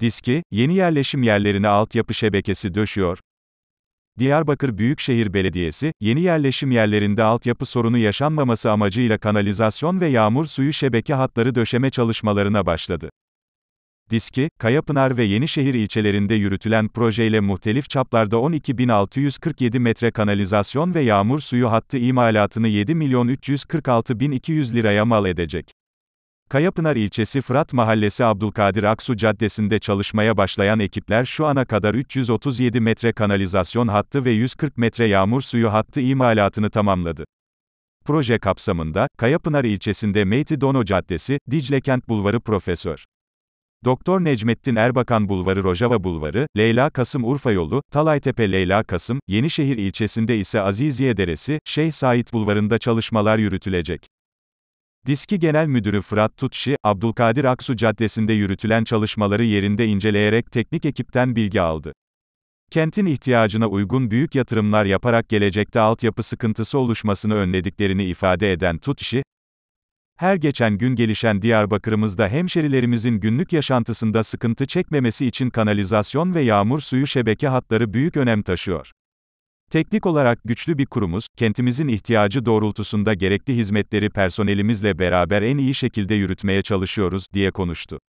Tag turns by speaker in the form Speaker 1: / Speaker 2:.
Speaker 1: Diski, yeni yerleşim yerlerine altyapı şebekesi döşüyor. Diyarbakır Büyükşehir Belediyesi, yeni yerleşim yerlerinde altyapı sorunu yaşanmaması amacıyla kanalizasyon ve yağmur suyu şebeke hatları döşeme çalışmalarına başladı. Diski, Kayapınar ve Yenişehir ilçelerinde yürütülen projeyle muhtelif çaplarda 12.647 metre kanalizasyon ve yağmur suyu hattı imalatını 7.346.200 liraya mal edecek. Kayapınar ilçesi Fırat Mahallesi Abdülkadir Aksu Caddesi'nde çalışmaya başlayan ekipler şu ana kadar 337 metre kanalizasyon hattı ve 140 metre yağmur suyu hattı imalatını tamamladı. Proje kapsamında, Kayapınar ilçesinde Meyti Dono Caddesi, Dicle Kent Bulvarı Profesör. Doktor Necmettin Erbakan Bulvarı Rojava Bulvarı, Leyla Kasım Urfa Yolu, Talaytepe Leyla Kasım, Yenişehir ilçesinde ise Aziziye Deresi, Şeyh Said Bulvarı'nda çalışmalar yürütülecek. Diski Genel Müdürü Fırat Tutşi, Abdülkadir Aksu Caddesi'nde yürütülen çalışmaları yerinde inceleyerek teknik ekipten bilgi aldı. Kentin ihtiyacına uygun büyük yatırımlar yaparak gelecekte altyapı sıkıntısı oluşmasını önlediklerini ifade eden Tutşi, her geçen gün gelişen Diyarbakır'ımızda hemşerilerimizin günlük yaşantısında sıkıntı çekmemesi için kanalizasyon ve yağmur suyu şebeke hatları büyük önem taşıyor. Teknik olarak güçlü bir kurumuz, kentimizin ihtiyacı doğrultusunda gerekli hizmetleri personelimizle beraber en iyi şekilde yürütmeye çalışıyoruz, diye konuştu.